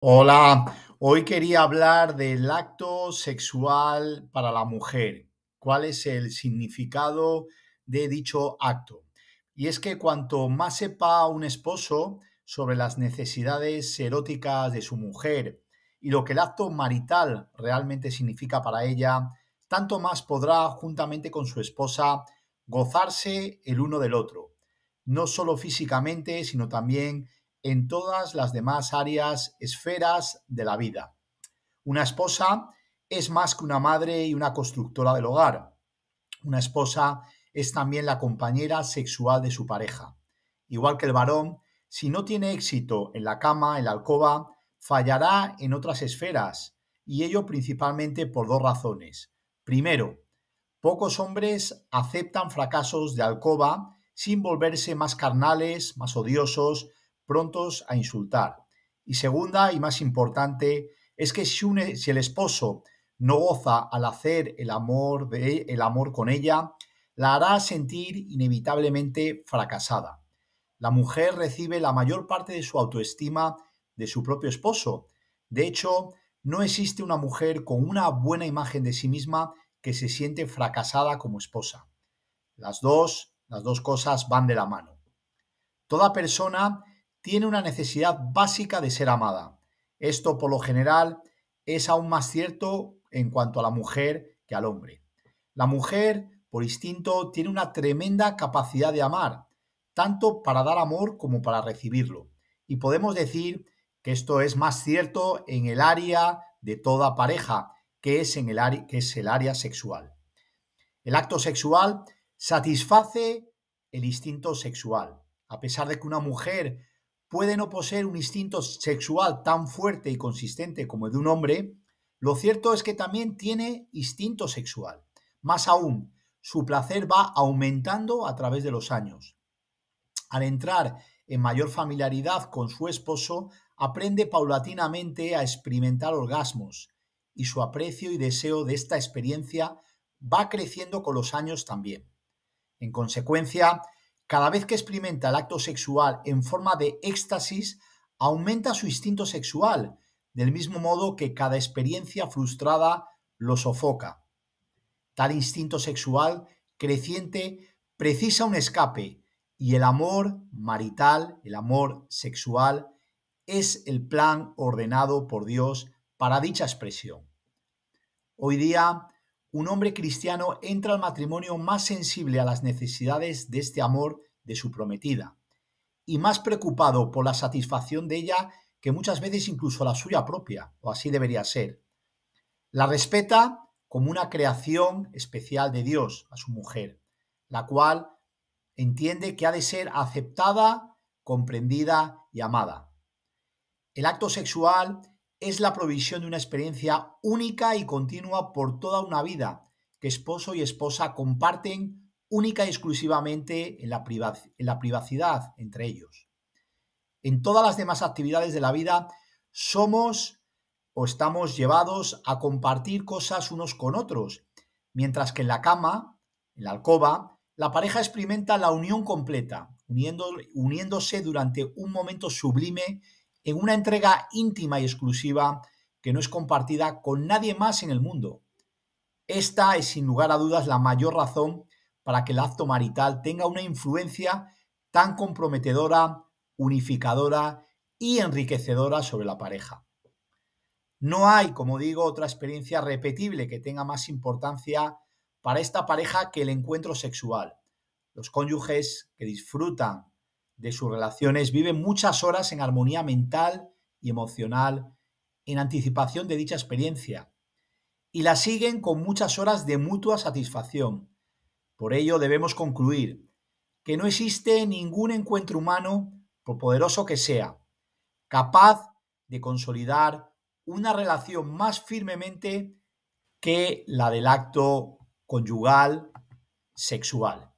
Hola, hoy quería hablar del acto sexual para la mujer. ¿Cuál es el significado de dicho acto? Y es que cuanto más sepa un esposo sobre las necesidades eróticas de su mujer y lo que el acto marital realmente significa para ella, tanto más podrá, juntamente con su esposa, gozarse el uno del otro, no solo físicamente, sino también en todas las demás áreas, esferas de la vida. Una esposa es más que una madre y una constructora del hogar. Una esposa es también la compañera sexual de su pareja. Igual que el varón, si no tiene éxito en la cama, en la alcoba, fallará en otras esferas, y ello principalmente por dos razones. Primero, pocos hombres aceptan fracasos de alcoba sin volverse más carnales, más odiosos, prontos a insultar. Y segunda y más importante es que si, el esposo no goza al hacer el amor, el amor con ella, la hará sentir inevitablemente fracasada. La mujer recibe la mayor parte de su autoestima de su propio esposo. De hecho, no existe una mujer con una buena imagen de sí misma que se siente fracasada como esposa. Las dos, las dos cosas van de la mano. Toda persona tiene una necesidad básica de ser amada. Esto por lo general es aún más cierto en cuanto a la mujer que al hombre. La mujer, por instinto, tiene una tremenda capacidad de amar, tanto para dar amor como para recibirlo. Y podemos decir que esto es más cierto en el área de toda pareja, que es, en el, área, que es el área sexual. El acto sexual satisface el instinto sexual. A pesar de que una mujer puede no poseer un instinto sexual tan fuerte y consistente como el de un hombre, lo cierto es que también tiene instinto sexual. Más aún, su placer va aumentando a través de los años. Al entrar en mayor familiaridad con su esposo, aprende paulatinamente a experimentar orgasmos y su aprecio y deseo de esta experiencia va creciendo con los años también. En consecuencia, cada vez que experimenta el acto sexual en forma de éxtasis, aumenta su instinto sexual, del mismo modo que cada experiencia frustrada lo sofoca. Tal instinto sexual creciente precisa un escape y el amor marital, el amor sexual, es el plan ordenado por Dios para dicha expresión. Hoy día un hombre cristiano entra al matrimonio más sensible a las necesidades de este amor de su prometida y más preocupado por la satisfacción de ella que muchas veces incluso la suya propia, o así debería ser. La respeta como una creación especial de Dios a su mujer, la cual entiende que ha de ser aceptada, comprendida y amada. El acto sexual es la provisión de una experiencia única y continua por toda una vida que esposo y esposa comparten única y exclusivamente en la, privacidad entre ellos. En todas las demás actividades de la vida somos o estamos llevados a compartir cosas unos con otros, mientras que en la cama, en la alcoba, la pareja experimenta la unión completa, uniéndose durante un momento sublime en una entrega íntima y exclusiva que no es compartida con nadie más en el mundo. Esta es sin lugar a dudas la mayor razón para que el acto marital tenga una influencia tan comprometedora, unificadora y enriquecedora sobre la pareja. No hay, como digo, otra experiencia repetible que tenga más importancia para esta pareja que el encuentro sexual. Los cónyuges que disfrutan de sus relaciones, viven muchas horas en armonía mental y emocional, en anticipación de dicha experiencia, y la siguen con muchas horas de mutua satisfacción. Por ello debemos concluir que no existe ningún encuentro humano, por poderoso que sea, capaz de consolidar una relación más firmemente que la del acto conyugal sexual.